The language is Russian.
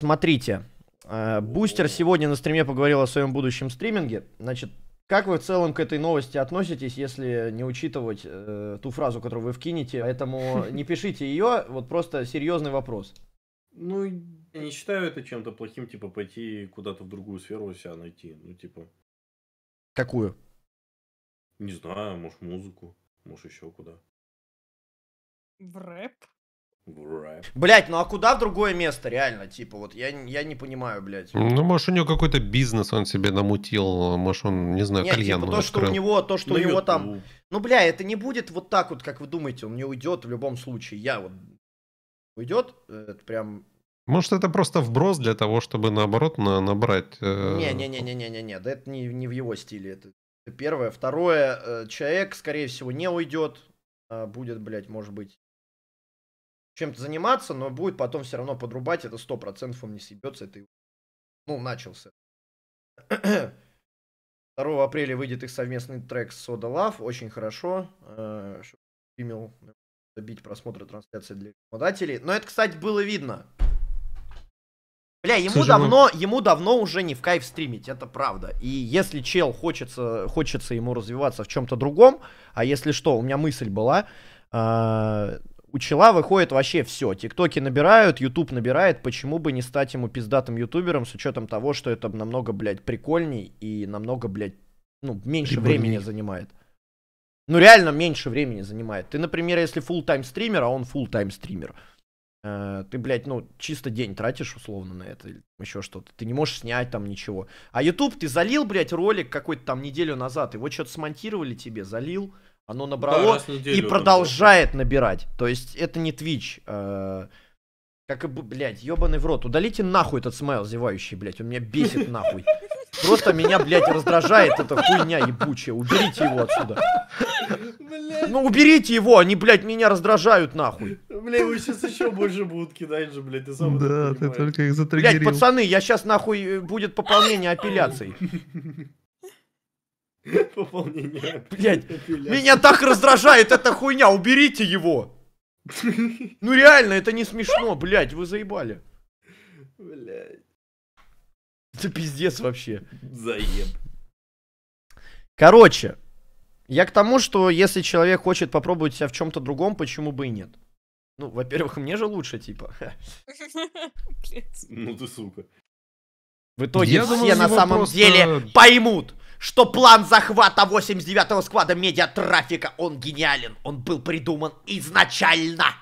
Смотрите, э, Бустер сегодня на стриме поговорил о своем будущем стриминге. Значит, как вы в целом к этой новости относитесь, если не учитывать э, ту фразу, которую вы вкинете? Поэтому не пишите ее, вот просто серьезный вопрос. Ну, я не считаю это чем-то плохим, типа пойти куда-то в другую сферу себя найти. Ну, типа. Какую? Не знаю, может, музыку, может, еще куда. В рэп? Блять, ну а куда в другое место, реально, типа, вот я, я не понимаю, блять. Ну, может, у него какой-то бизнес он себе намутил, может, он, не знаю, Нет, кальян типа, то, что у него, то, что ну, у него там... Ну, бля, это не будет вот так вот, как вы думаете, он не уйдет в любом случае. Я вот... Уйдет? Э, это прям... Может, это просто вброс для того, чтобы, наоборот, на, набрать... Э, Не-не-не-не-не-не, не, да это не, не в его стиле, это первое. Второе, э, человек, скорее всего, не уйдет, а будет, блядь, может быть, чем-то заниматься, но будет потом все равно подрубать, это сто процентов он не съебется, это ну, начался. 2 апреля выйдет их совместный трек с Soda Love, очень хорошо, э, чтобы имел добить просмотры трансляции для рекламодателей. Но это, кстати, было видно. Бля, ему давно, ему давно уже не в кайф стримить, это правда. И если чел хочется, хочется ему развиваться в чем-то другом, а если что, у меня мысль была, э, у чела выходит вообще все. Тиктоки набирают, Ютуб набирает. Почему бы не стать ему пиздатым ютубером с учетом того, что это намного, блядь, прикольней и намного, блядь, ну, меньше Прибыльней. времени занимает. Ну, реально меньше времени занимает. Ты, например, если full тайм стример, а он full тайм стример, э, ты, блядь, ну, чисто день тратишь условно на это еще что-то. Ты не можешь снять там ничего. А YouTube ты залил, блядь, ролик какой-то там неделю назад, его что-то смонтировали тебе, залил. Оно набрало да, и продолжает там, набирать. То есть это не Twitch. Э, как и, блядь, ебаный в рот. Удалите нахуй этот смайл зевающий, блядь. Он меня бесит нахуй. Просто меня, блядь, раздражает эта хуйня ебучая. Уберите его отсюда. Блядь. Ну уберите его, они, блядь, меня раздражают нахуй. Блядь, вы сейчас еще больше будут кидать же, блядь, ты сам Да, ты только их затриггерил. Блядь, пацаны, я сейчас нахуй э, будет пополнение апелляций. Пополнение. Блять, меня так раздражает эта хуйня, уберите его. Ну реально, это не смешно, блять, вы заебали. Блять. Это пиздец вообще. Заеб. Короче, я к тому, что если человек хочет попробовать себя в чем-то другом, почему бы и нет? Ну, во-первых, мне же лучше, типа. Ну ты сука. В итоге я все думал, на самом просто... деле поймут, что план захвата 89-го сквада медиатрафика, он гениален, он был придуман изначально.